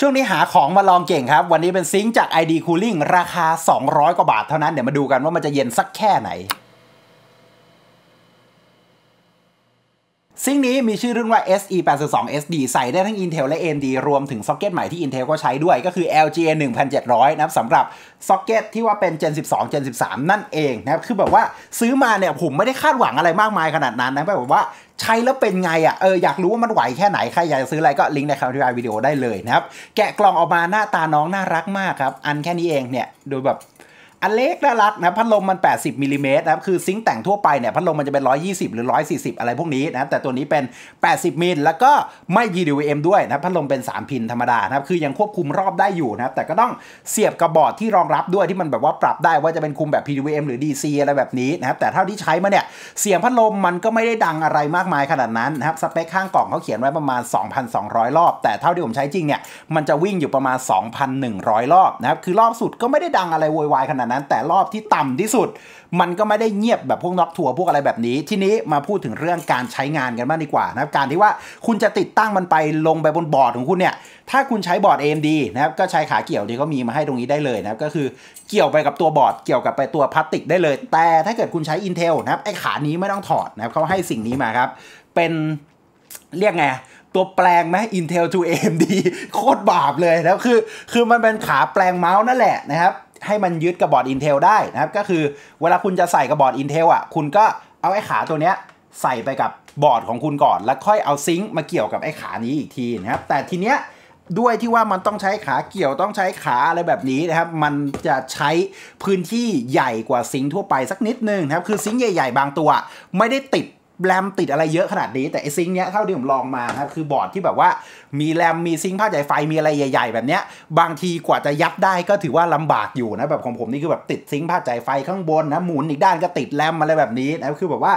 ช่วงนี้หาของมาลองเก่งครับ วันนี้เป็นซิงจาก ID Cooling ราคา 200 กว่าบาทเท่านั้นเดี๋ยวมาดูกันว่ามันจะเย็นสักแค่ไหนซิงนี้มีชื่อเรื่องว่า SE 8 2 SD ใส่ได้ทั้ง Intel และ AMD รวมถึงซ็อกเก็ตใหม่ที่ Intel ก็ใช้ด้วยก็คือ LGA 1700นะครับสำหรับซ็อกเก็ตที่ว่าเป็น Gen 12 Gen 13 นั่นเองนะครับ คือแบบว่าซื้อมาเนี่ยผมไม่ได้คาดหวังอะไรมากมายขนาดนั้นนะแบบว่าใช้แล้วเป็นไงอ่ะ เอออยากรู้ว่ามันไหวแค่ไหนใครอยากซื้ออะไรก็ลิงก์ในคำอธิบายวิดีโอได้เลยนะครับแกะกล่องออกมาหน้าตาน้องน่ารักมากครับอันแค่นี้เองเนี่ยโดยแบบอันเล็กน่ารักนะพัดลมมัน 80มิลิเมตรนะครับคือซิงแต่งทั่วไปเนี่ยพัดลมมันจะเป็น 120 หรือ 140 อะไรพวกนี้นะแต่ตัวนี้เป็น 80มิลแล้วก็ไม่ PWM ด้วยนะพัดลมเป็น 3 พินธรรมดานะครับคือยังควบคุมรอบได้อยู่นะครับแต่ก็ต้องเสียบกระบอกที่รองรับด้วยที่มันแบบว่าปรับได้ว่าจะเป็นคุมแบบ PWM หรือ DC อะไรแบบนี้นะครับแต่เท่าที่ใช้มาเนี่ยเสียงพัดลมมันก็ไม่ได้ดังอะไรมากมายขนาดนั้นนะครับสเปคข้างกล่องเขาเขียนไว้ประมาณ 2,200รอบ แต่เท่าที่ผมใช้จริงเนี่ยมันจะวิ่งอยู่ประมาณ 2,100รอบนะครับคือรอบสุดก็ไม่ได้ดังอะไรโวยวายขนาดนั้นแต่รอบที่ต่ำที่สุด มันก็ไม่ได้เงียบแบบพวกน็อกทัวร์พวกอะไรแบบนี้ ทีนี้มาพูดถึงเรื่องการใช้งานกันบ้างดีกว่านะครับการที่ว่าคุณจะติดตั้งมันไปลงไปบนบอร์ดของคุณเนี่ย ถ้าคุณใช้บอร์ด AMD นะครับก็ใช้ขาเกี่ยวที่เขามีมาให้ตรงนี้ได้เลยนะครับก็คือเกี่ยวไปกับตัวบอร์ดเกี่ยว กับไปตัวพลาสติกได้เลย แต่ถ้าเกิดคุณใช้ Intel นะครับไอ้ขานี้ไม่ต้องถอดนะครับเขาให้สิ่งนี้มาครับ เป็นเรียกไงตัวแปลงไหม Intel to AMD โคตรบาปเลยแล้วคือ คือมันเป็นขาแปลงเมาส์นั่นแหละนะครับให้มันยึดกับบอร์ด Intel ได้นะครับก็คือเวลาคุณจะใส่กับบอร์ด Intel อ่ะคุณก็เอาไอ้ขาตัวเนี้ยใส่ไปกับบอร์ดของคุณก่อน แล้วค่อยเอาซิงค์มาเกี่ยวกับไอ้ขานี้อีกทีนะครับแต่ทีเนี้ยด้วยที่ว่ามันต้องใช้ขาเกี่ยวต้องใช้ขาอะไรแบบนี้นะครับมันจะใช้พื้นที่ใหญ่กว่าซิงค์ทั่วไปสักนิดนึงนะครับคือซิงค์ใหญ่ๆบางตัวไม่ได้ติดแรมติดอะไรเยอะขนาดนี้ แต่ไอซิงเนี้ยเท่าที่ผมลองมาครับคือบอร์ดที่แบบว่า มีแรมมีซิงผ้าใยไฟมีอะไรใหญ่ ๆแบบเนี้ย บางทีกว่าจะยัดได้ก็ถือว่าลำบากอยู่นะแบบของผมนี่คือแบบติดซิงผ้าใยไฟข้างบนนะหมุนอีกด้านก็ติดแรมอะไรแบบนี้ นะคือแบบว่า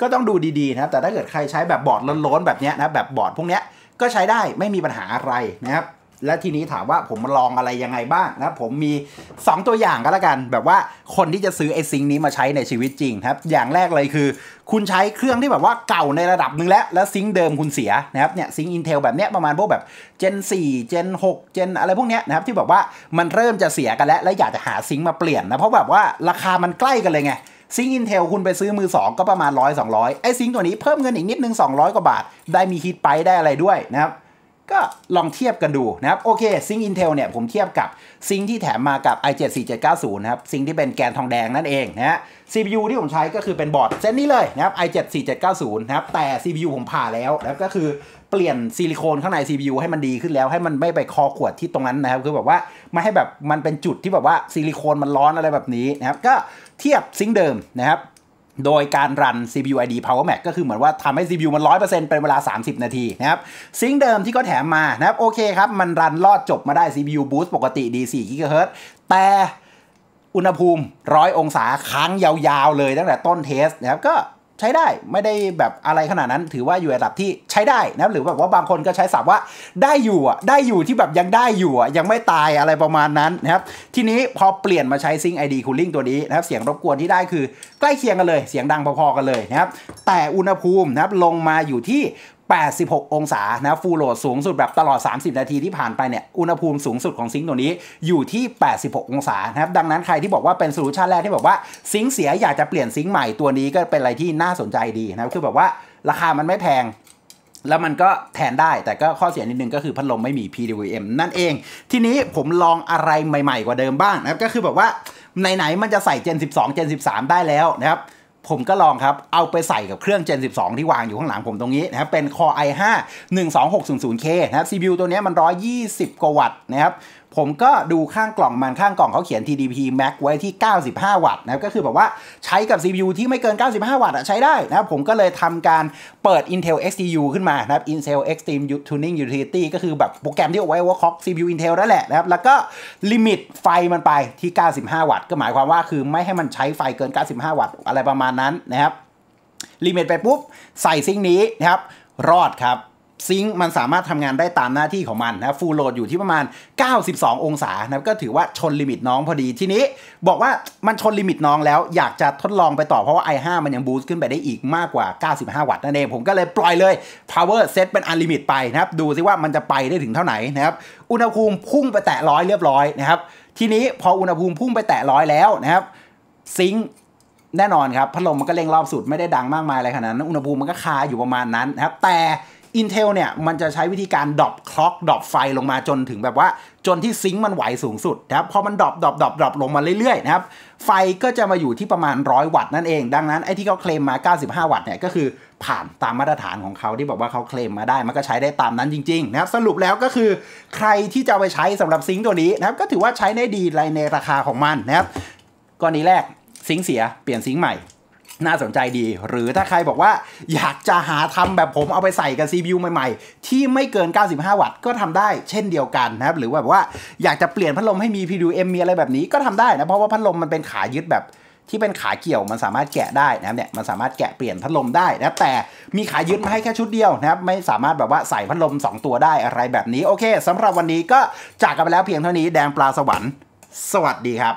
ก็ต้องดูดีๆนะ แต่ถ้าเกิดใครใช้แบบบอร์ดล้นๆ แบบเนี้ยนะแบบบอร์ดพวกเนี้ยก็ใช้ได้ไม่มีปัญหาอะไรนะครับและทีนี้ถามว่าผมลองอะไรยังไงบ้างนะผมมี 2 ตัวอย่างก็แล้วกัน แบบว่าคนที่จะซื้อไอซิงนี้มาใช้ในชีวิตจริงครับอย่างแรกเลยคือ คุณใช้เครื่องที่แบบว่าเก่าในระดับหนึ่งแล้วและซิงเดิมคุณเสียนะครับเนี่ยซิงอินเทลแบบเนี้ยประมาณพวกแบบ Gen 4 Gen 6 Gen อะไรพวกเนี้ยนะครับที่แบบว่ามันเริ่มจะเสียกันแล้ว และอยากจะหาซิงมาเปลี่ยนนะเพราะแบบว่าราคามันใกล้กันเลยไงซิงอินเทลคุณไปซื้อมือ2ก็ประมาณ100 200ไอ้ซิงตัวนี้เพิ่มเงินอีกนิดนึง200กว่าบาท ได้มีฮีทไปได้อะไรด้วยนะครับก็ลองเทียบกันดูนะครับโอเคซิงอินเทลเนี่ยผมเทียบกับซิงที่แถมมากับ i7 4790 นะครับซิงที่เป็นแกนทองแดงนั่นเองนะฮะ CPU ที่ผมใช้ก็คือเป็นบอร์ดเส้นนี้เลยนะครับ i7 4790 นะครับแต่ CPU ผมผ่าแล้วนะครับก็คือเปลี่ยนซิลิโคนข้างใน CPU ให้มันดีขึ้นแล้ว ให้มันไม่ไปคอขวดที่ตรงนั้นนะครับ คือแบบว่าไม่ให้แบบมันเป็นจุดที่แบบว่าซิลิโคนมันร้อนอะไรแบบนี้นะครับก็เทียบซิงเดิมนะครับโดยการรัน CPU ID Power m a c ก็คือเหมือนว่าทำให้ CPU มัน 100%เป็นเวลา 30 นาทีนะครับ ซิงเดิมที่ก็แถมมานะครับ โอเคครับ มันรันลอดจบมาได้ CPU Boost ปกติ D4 GHz แต่อุณหภูมิ 100 องศาค้างยาวๆเลยตั้งแต่ต้นเทสนะครับ ก็ใช้ได้ไม่ได้แบบอะไรขนาดนั้นถือว่าอยู่ระดับที่ใช้ได้นะหรือแบบว่าบางคนก็ใช้ศัพท์ว่าได้อยู่อ่ะได้อยู่ที่แบบยังได้อยู่อ่ะยังไม่ตายอะไรประมาณนั้นนะครับทีนี้พอเปลี่ยนมาใช้ซิงไอดีคูลิ่งตัวนี้นะครับเสียงรบกวนที่ได้คือ ใกล้เคียงกันเลย เสียงดังพอ ๆกันเลยนะครับแต่อุณหภูมินะครับลงมาอยู่ที่86 องศานะฟูโหลดสูงสุดแบบตลอด 30 นาทีที่ผ่านไปเนี่ยอุณหภูมิสูงสุดของซิงค์ตัวนี้อยู่ที่ 86 องศานะครับดังนั้นใครที่บอกว่าเป็นโซลูชันแรกที่บอกว่า ซิงค์เสียอยากจะเปลี่ยนซิงค์ใหม่ตัวนี้ก็เป็นอะไรที่น่าสนใจดีนะคือแบบว่าราคามันไม่แพง แล้วมันก็แทนได้แต่ก็ข้อเสียนิดนึงก็คือพัดลมไม่มี PWM นั่นเองทีนี้ผมลองอะไรใหม่ ๆ กว่าเดิมบ้างนะครับก็คือแบบว่าไหนๆมันจะใส่ Gen 12 Gen 13ได้แล้วนะครับผมก็ลองครับ เอาไปใส่กับเครื่อง Gen 12 ที่วางอยู่ข้างหลังผมตรงนี้นะครับ เป็น Core i5 12600K นะครับ CPU ตัวนี้มัน 120กว่าวัตต์นะครับผมก็ดูข้างกล่องมันข้างกล่องเขาเขียน TDP Max ไว้ที่ 95 วัตต์นะครับก็คือแบบว่าใช้กับ CPU ที่ไม่เกิน 95 วัตต์ใช้ได้นะครับ ผมก็เลยทำการเปิด Intel XTU ขึ้นมานะครับ Intel Extreme Tuning Utility ก็คือแบบโปรแกรมที่เอาไว้ว่าคอก CPU Intel นั่นแหละนะครับแล้วก็ลิมิตไฟมันไปที่ 95 วัตต์ ก็หมายความว่าคือไม่ให้มันใช้ไฟเกิน 95 วัตต์อะไรประมาณนั้นนะครับ ลิมิตไปปุ๊บ ใส่ซิงนี้นะครับรอดครับซิงค์มันสามารถทำงานได้ตามหน้าที่ของมันนะฟูลโหลดอยู่ที่ประมาณ 92 องศานะก็ถือว่าชนลิมิตน้องพอดี ทีนี้บอกว่ามันชนลิมิตน้องแล้ว อยากจะทดลองไปต่อ เพราะว่า i5 มันยังบูสต์ขึ้นไปได้อีกมากกว่า 95 วัตต์นั่นเอง ผมก็เลยปล่อยเลย power set เป็นอันลิมิตไปนะครับดูซิว่ามันจะไปได้ถึงเท่าไหร่นะครับอุณหภูมิพุ่งไปแตะร้อยเรียบร้อยนะครับทีนี้พออุณหภูมิพุ่งไปแตะร้อยแล้วนะครับซิงค์แน่นอนครับพัดลมมันก็เร่งรอบสุดไม่ได้ดังมากมายอะไรขนาดนั้น อุณหภูมิมันก็คาอยู่ประมาณนั้นนะครับแต่ Intel เนี่ยมันจะใช้วิธีการดรอปคล็อกดรอปไฟลงมาจนถึงแบบว่าจนที่ซิงค์มันไหวสูงสุดนะครับพอมันดรอปดรอปดรอปดรอปลงมาเรื่อยๆนะครับไฟก็จะมาอยู่ที่ประมาณ100วัตต์นั่นเอง ดังนั้นไอ้ที่เขาเคลมมา95วัตต์เนี่ยก็คือผ่านตามมาตรฐานของเขาที่บอกว่าเขาเคลมมาได้ มันก็ใช้ได้ตามนั้นจริงๆนะครับสรุปแล้วก็คือใครที่จะไปใช้สำหรับซิงค์ตัวนี้นะครับก็ถือว่าใช้ได้ดีในราคาของมันนะครับกรณีแรกซิงค์เสียเปลี่ยนซิงค์ใหม่น่าสนใจดี หรือถ้าใครบอกว่า อยากจะหาทำแบบผมเอาไปใส่กับ CPU ใหม่ๆ ที่ไม่เกิน 95 วัตต์ก็ทำได้ เช่นเดียวกันนะครับหรือแบบว่าอยากจะเปลี่ยนพัดลมให้มี PWM มีอะไรแบบนี้ก็ทำได้นะเพราะว่าพัดลมมันเป็นขายึดแบบ ที่เป็นขาเกี่ยวมันสามารถแกะได้นะครับเนี่ยมันสามารถแกะเปลี่ยนพัดลมได้นะแต่มีขายึดมาให้แค่ชุดเดียวนะครับไม่สามารถแบบว่าใส่พัดลม 2 ตัวได้อะไรแบบนี้โอเค สำหรับวันนี้ก็จากกันไปแล้วเพียงเท่านี้ แดงปลาสวรรค์สวัสดีครับ